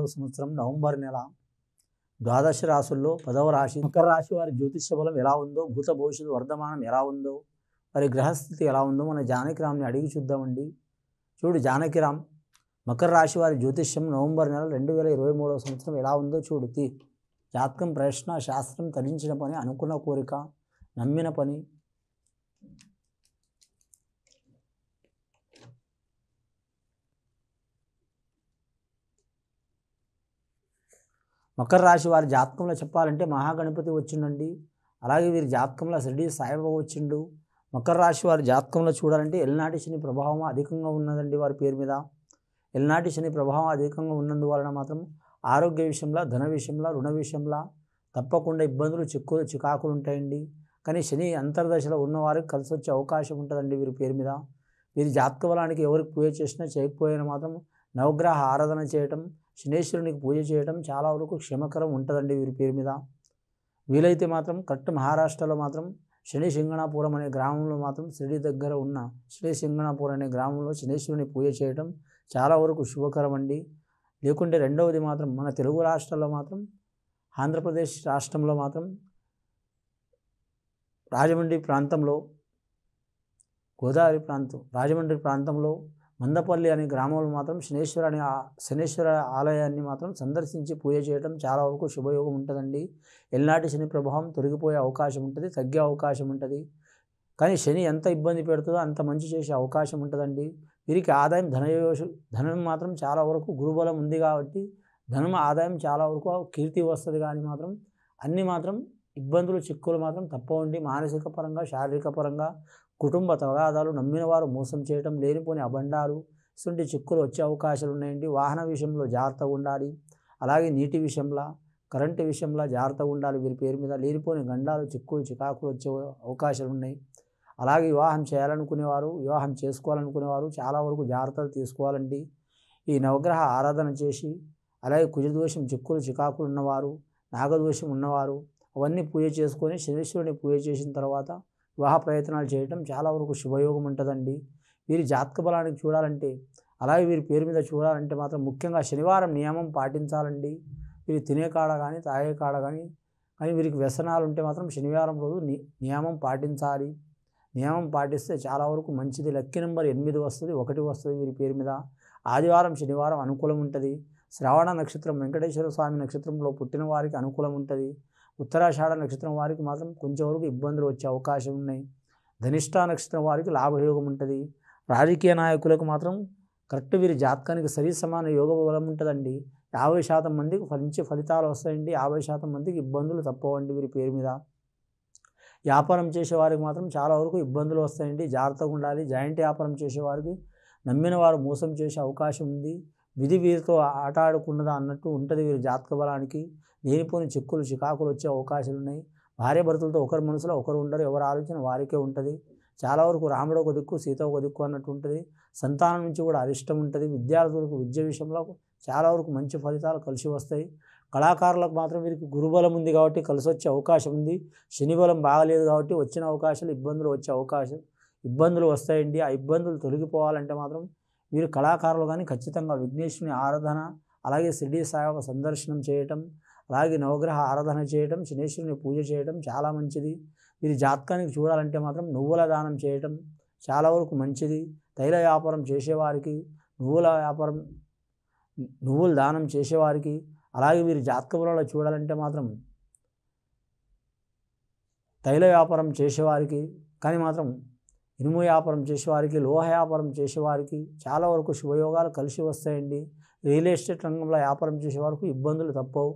పదమూడవ సంవత్సరం నవంబర్ నెల ద్వాదశ రాశుల్లో పదవ రాశి మకర రాశి వారి జ్యోతిష్య బలం ఎలా ఉందో భూత భవిష్యత్తు వర్ధమానం ఎలా ఉందో వారి గ్రహస్థితి ఎలా ఉందో మన జానకిరామ్ని అడిగి చూద్దామండి చూడు జానకిరామ్ మకర రాశి వారి జ్యోతిష్యం నవంబర్ నెల రెండు వేల ఇరవై మూడవ సంవత్సరం ఎలా ఉందో చూడు తీ జాతకం ప్రశ్న శాస్త్రం తరించిన పని అనుకున్న కోరిక నమ్మిన పని మకర రాశి వారి జాతకంలో చెప్పాలంటే మహాగణపతి వచ్చిండండి అలాగే వీరి జాతకంలో షిరిడి సాయిబాబా వచ్చిండు మకర రాశి వారి జాతకంలో చూడాలంటే ఎల్నాటి శని ప్రభావం అధికంగా ఉన్నదండి వారి పేరు మీద ఎల్నాటి శని ప్రభావం అధికంగా ఉన్నందువలన మాత్రం ఆరోగ్య విషయంలో ధన విషయంలో రుణ విషయంలో తప్పకుండా ఇబ్బందులు చిక్కులు చికాకులు ఉంటాయండి కానీ శని అంతర్దశలో ఉన్నవారికి కలిసి వచ్చే అవకాశం ఉంటుందండి వీరి పేరు మీద వీరి జాతక బలానికి ఎవరికి పూజ చేసినా చేయకపోయినా మాత్రం నవగ్రహ ఆరాధన చేయటం శనేశ్వరునికి పూజ చేయడం చాలా వరకు క్షేమకరం ఉంటుందండి వీరి పేరు మీద వీలైతే మాత్రం కరెక్ట్ మహారాష్ట్రలో మాత్రం శని సింగణాపురం అనే గ్రామంలో మాత్రం శ్రీ దగ్గర ఉన్న శ్రీ సింగణాపురం అనే గ్రామంలో శనేశ్వరుని పూజ చేయడం చాలా వరకు శుభకరం అండి లేకుంటే రెండవది మాత్రం మన తెలుగు రాష్ట్రాల్లో మాత్రం ఆంధ్రప్రదేశ్ రాష్ట్రంలో మాత్రం రాజమండ్రి ప్రాంతంలో గోదావరి ప్రాంతం రాజమండ్రి ప్రాంతంలో మందపల్లి అనే గ్రామంలో మాత్రం శనేశ్వర అనే శనేశ్వర ఆలయాన్ని మాత్రం సందర్శించి పూజ చేయడం చాలా వరకు శుభయోగం ఉంటుందండి ఎల్నాటి శని ప్రభావం తొలగిపోయే అవకాశం ఉంటుంది తగ్గే అవకాశం ఉంటుంది కానీ శని ఎంత ఇబ్బంది పెడుతుందో అంత మంచి చేసే అవకాశం ఉంటుందండి వీరికి ఆదాయం ధనయోష ధనం మాత్రం చాలా వరకు గురుబలం ఉంది కాబట్టి ధనం ఆదాయం చాలా వరకు కీర్తి వస్తుంది కానీ మాత్రం అన్నీ మాత్రం ఇబ్బందులు చిక్కులు మాత్రం తప్పవండి మానసిక పరంగా శారీరక పరంగా కుటుంబ తగాదాలు నమ్మిన వారు మోసం చేయడం లేనిపోని అబండాలు ఇటువంటి చిక్కులు వచ్చే అవకాశాలు ఉన్నాయండి వాహన విషయంలో జాగ్రత్తగా ఉండాలి అలాగే నీటి విషయంలో కరెంటు విషయంలో జాగ్రత్తగా ఉండాలి వీరి పేరు మీద లేనిపోని గండాలు చిక్కులు చికాకులు వచ్చే అవకాశాలు ఉన్నాయి అలాగే వివాహం చేయాలనుకునేవారు వివాహం చేసుకోవాలనుకునేవారు చాలా వరకు జాగ్రత్తలు తీసుకోవాలండి ఈ నవగ్రహ ఆరాధన చేసి అలాగే కుజదోషం చిక్కులు చికాకులు ఉన్నవారు నాగదోషం ఉన్నవారు అవన్నీ పూజ చేసుకొని శనీశ్వరుని పూజ చేసిన తర్వాత వివాహ ప్రయత్నాలు చేయటం చాలా వరకు శుభయోగం ఉంటుందండి వీరి జాతక బలానికి చూడాలంటే అలాగే వీరి పేరు మీద చూడాలంటే మాత్రం ముఖ్యంగా శనివారం నియమం పాటించాలండి వీరి తినే కాడ కానీ తాగే కాడ కానీ కానీ వీరికి వ్యసనాలు ఉంటే మాత్రం శనివారం రోజు నియమం పాటించాలి నియమం పాటిస్తే చాలా వరకు మంచిది లక్కీ నెంబర్ ఎనిమిది వస్తుంది ఒకటి వస్తుంది వీరి పేరు మీద ఆదివారం శనివారం అనుకూలం ఉంటుంది శ్రావణ నక్షత్రం వెంకటేశ్వర స్వామి నక్షత్రంలో పుట్టిన వారికి అనుకూలం ఉంటుంది ఉత్తరాషాఢ నక్షత్రం వారికి మాత్రం కొంచెం వరకు ఇబ్బందులు వచ్చే అవకాశం ఉన్నాయి ధనిష్ట నక్షత్రం వారికి లాభయోగం ఉంటుంది రాజకీయ నాయకులకు మాత్రం కరెక్ట్ వీరి జాతకానికి సరి సమాన యోగ బలం ఉంటుందండి యాభై శాతం మందికి ఫలించే ఫలితాలు వస్తాయండి యాభై శాతం మందికి ఇబ్బందులు తప్పవండి వీరి పేరు మీద వ్యాపారం చేసేవారికి మాత్రం చాలా వరకు ఇబ్బందులు వస్తాయండి జాగ్రత్తగా ఉండాలి జాయింట్ వ్యాపారం చేసేవారికి నమ్మిన వారు మోసం చేసే అవకాశం ఉంది విధి వీరితో ఆట ఆడుకున్నదా అన్నట్టు ఉంటుంది వీరి జాతక బలానికి లేనిపోని చిక్కులు చికాకులు వచ్చే అవకాశాలు ఉన్నాయి భార్య భర్తలతో ఒకరి మనసులో ఒకరు ఉండరు ఎవరు ఆలోచన వారికే ఉంటుంది చాలా వరకు రాముడు ఒక దిక్కు సీత ఒక దిక్కు అన్నట్టు ఉంటుంది సంతానం నుంచి కూడా అరిష్టం ఉంటుంది విద్యార్థులకు విద్య విషయంలో చాలా వరకు మంచి ఫలితాలు కలిసి వస్తాయి కళాకారులకు మాత్రం వీరికి గురుబలం ఉంది కాబట్టి కలిసి వచ్చే అవకాశం ఉంది శనిబలం బాగలేదు కాబట్టి వచ్చిన అవకాశాలు ఇబ్బందులు వచ్చే అవకాశం ఇబ్బందులు వస్తాయండి ఆ ఇబ్బందులు తొలగిపోవాలంటే మాత్రం వీరు కళాకారులు కానీ ఖచ్చితంగా విఘ్నేశ్వరుని ఆరాధన అలాగే షిరిడి సాయి సందర్శనం చేయటం అలాగే నవగ్రహ ఆరాధన చేయటం శనేశ్వరుని పూజ చేయటం చాలా మంచిది ఇది జాతకానికి చూడాలంటే మాత్రం నువ్వుల దానం చేయటం చాలా వరకు మంచిది తైల వ్యాపారం చేసేవారికి నువ్వుల వ్యాపారం నువ్వులు దానం చేసేవారికి అలాగే మీరు జాతకంలో చూడాలంటే మాత్రం తైల వ్యాపారం చేసేవారికి కానీ మాత్రం ఇనుము వ్యాపారం చేసేవారికి లోహ వ్యాపారం చేసేవారికి చాలా వరకు శుభయోగాలు కలిసి వస్తాయండి రియల్ ఎస్టేట్ రంగంలో వ్యాపారం చేసే వరకు ఇబ్బందులు తప్పవు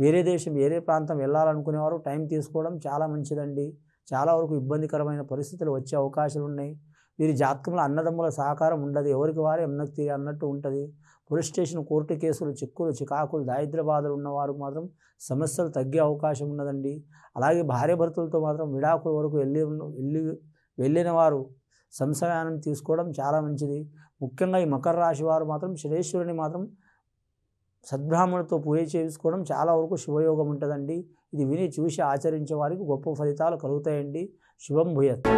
వేరే దేశం వేరే ప్రాంతం వెళ్ళాలనుకునేవారు టైం తీసుకోవడం చాలా మంచిదండి చాలా వరకు ఇబ్బందికరమైన పరిస్థితులు వచ్చే అవకాశాలు ఉన్నాయి వీరి జాతకముల అన్నదమ్ముల సహకారం ఉండదు ఎవరికి వారే ఎన్నక్తి అన్నట్టు ఉంటుంది పోలీస్ స్టేషన్ కోర్టు కేసులు చిక్కులు చికాకులు దారిద్ర బాధలు ఉన్నవారు మాత్రం సమస్యలు తగ్గే అవకాశం ఉన్నదండి అలాగే భార్య భర్తలతో మాత్రం విడాకుల వరకు వెళ్ళి వెళ్ళి వెళ్ళిన వారు సంశయానం తీసుకోవడం చాలా మంచిది ముఖ్యంగా ఈ మకర రాశి వారు మాత్రం శనేశ్వరుని మాత్రం సద్బ్రాహ్మణతో పూజ చేసుకోవడం చాలా వరకు శుభయోగం ఉంటుందండి ఇది విని చూసి ఆచరించే వారికి గొప్ప ఫలితాలు కలుగుతాయండి శుభం భూయత్